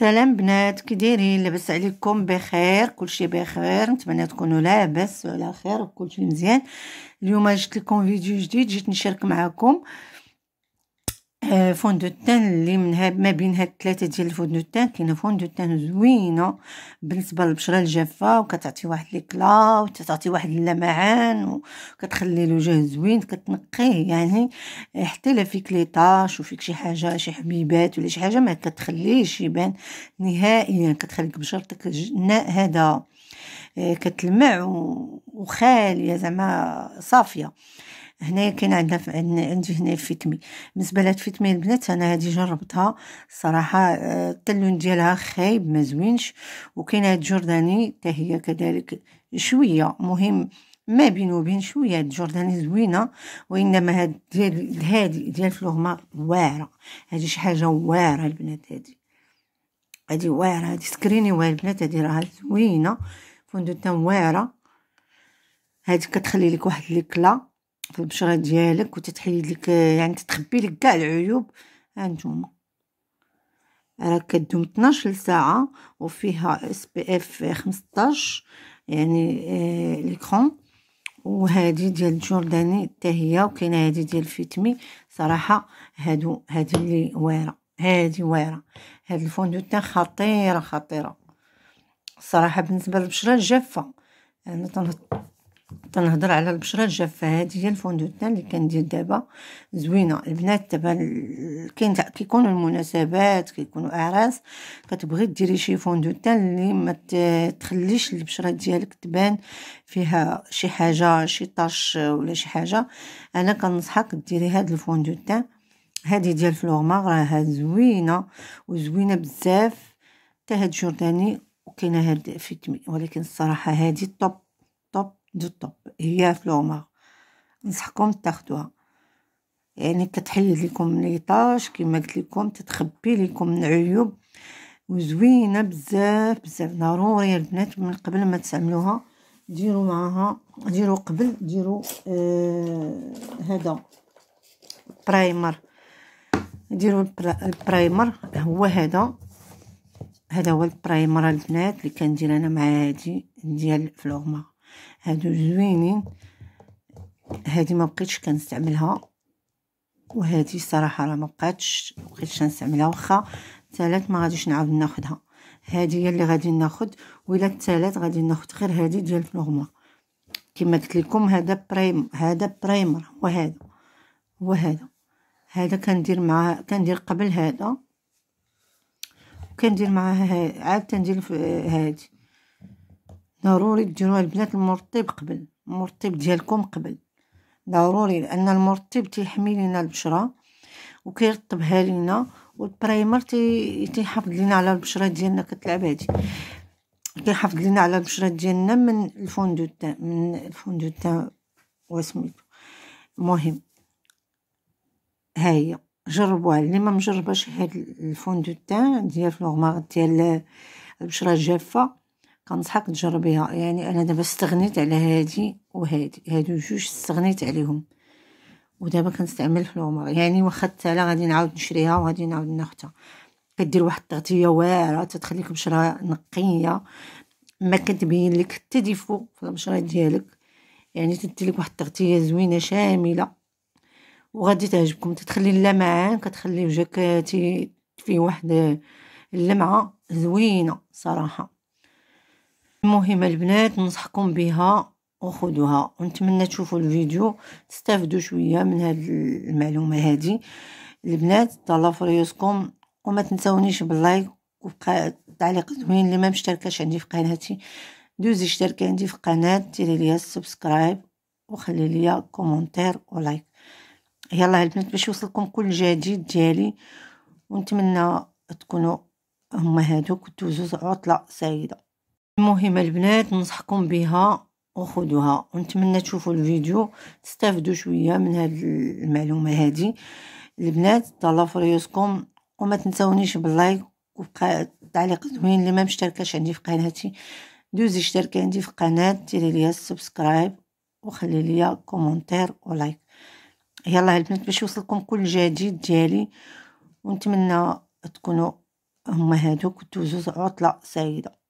سلام بنات كي دايرين لاباس عليكم بخير كلشي بخير نتمنى تكونوا لاباس وعلى خير وكلشي مزيان اليوم جبت لكم فيديو جديد جيت نشارك معكم آه فون دو تان اللي من ما بين هاد تلاتة ديال الفون دو تان كاينه فون دو تان زوينه بالنسبه للبشره الجافه وكتعطي واحد ليكلا وتعطي واحد اللمعان وكتخلي الوجه زوين كتنقيه يعني حتى لا فيك لي طاش وفيك شي حاجه شي حبيبات ولا شي حاجه ما كتخليش يبان نهائيا كتخليك بشرتك هذا كتلمع وخاليه زعما صافيه هنايا كاين عندنا في عندي هنا الفتمي بالنسبه للفتمي البنات انا هذه جربتها صراحه آه، التلون ديالها خايب ما زوينش وكاين هاد الجرداني حتى هي كذلك شويه مهم ما بين وبين شويه الجرداني زوينه وانما هاد ديال هادي ديال فلوغما واعره هادي شي حاجه واعره البنات هادي هادي واعره هادي سكريني واعره البنات هادي راه زوينه فوندو تان واعره هادي كتخلي لك واحد ليكلا في البشرة ديالك وتتحيد لك يعني تتخبي لك كاع العيوب هانتوما راه كدوم 12 ساعة وفيها اس بي اف 15 يعني آه ليكرون وهذه ديال جورداني حتى هي وكاينه هذه ديال فيتمي صراحه هادو هادي اللي واعره هادي واعره هاد الفوندوتان خطيره خطيره الصراحه بالنسبه للبشره الجافه انا يعني تنهضر على البشره الجافه هذه هي الفوندوتان اللي كندير دابا زوينه البنات دابا كاين كيكونوا المناسبات كيكونوا اعراس كتبغي ديري شي فوندوتان اللي ما تخليش البشره ديالك تبان فيها شي حاجه شي طاش ولا شي حاجه انا كنصحك ديري هاد الفوندوتان هادي ديال فلورما راها زوينه وزوينه بزاف حتى هاد جورداني وكاينه هاد فيتمي ولكن الصراحه هادي طوب دو طوب هي فلوما نصحكم تاخدوها يعني كتحل لكم النيطاج كما قلت لكم تتخبي لكم العيوب وزوينه بزاف بزاف ضروري البنات من قبل ما تستعملوها ديروا معاها ديروا قبل ديروا آه هذا برايمر ديروا البرايمر هو هذا هذا هو البرايمر البنات اللي كندير انا مع هادي ديال فلورما هادو زوينين هادي ما بقيتش كنستعملها وهادي الصراحه راه ما بقاتش بقيتش نستعملها واخا الثالث ما غاديش نعاود ناخدها هادي هي اللي غادي ناخد ولا الثالث غادي ناخد غير هادي ديال فلوغما كما قلت لكم هذا بريم هذا برايمر هو هذا هو هذا هذا كندير مع كندير قبل هذا وكندير معها عاد تندير هادي ضروري ديروها البنات المرطب قبل المرطب ديالكم قبل ضروري لان المرطب تيحمي لينا البشره وكيرطبها لينا والبرايمر تي تيحافظ لينا على البشره ديالنا كتلعب هادي كيحافظ لينا على البشره ديالنا من الفوندو من تاع واسميتو المهم ها هي جربوها اللي ما مجرباش هاد تاع ديال فلوغمار ديال البشره الجافه كنصحك تجربيها يعني انا دابا استغنيت على هادي وهادي هادو جوج استغنيت عليهم ودابا كنستعمل في العمر يعني واخا التالا غادي نعاود نشريها وغادي نعاود ناخذها كدير واحد التغطيه واعره تتخليك بشره نقيه ما كتبين لك حتى ديفو في البشره ديالك يعني تدي لك واحد التغطيه زوينه شامله وغادي تعجبكم تتخلي اللمعان كتخلي وجهك فيه واحد اللمعه زوينه صراحه المهم البنات ننصحكم بها وخذوها ونتمنى تشوفوا الفيديو تستافدوا شويه من هاد المعلومه هذه البنات تهلاو فريوسكم وما تنساونيش باللايك وبقى تعليق زوين اللي ما مشتركش عندي في قناتي دوزي اشتركي عندي في القناه ديري ليا سبسكرايب وخلي ليا كومونتير ولايك يلا البنات باش يوصلكم كل جديد ديالي ونتمنى تكونوا هما هادوك وتدوزوا عطله سعيده المهم البنات ننصحكم بها وخذوها ونتمنى تشوفوا الفيديو تستافدوا شويه من هاد المعلومه هذه البنات تهلاو فريوسكم وما تنساونيش باللايك وبقى تعليق زوين اللي ما مشتركاش عندي في قناتي دوزي اشتركي عندي في القناه ديري ليا سبسكرايب وخلي ليا كومونتير ولايك يلا البنات باش يوصلكم كل جديد ديالي ونتمنى تكونوا هما هادوك وتوزوا عطله سعيده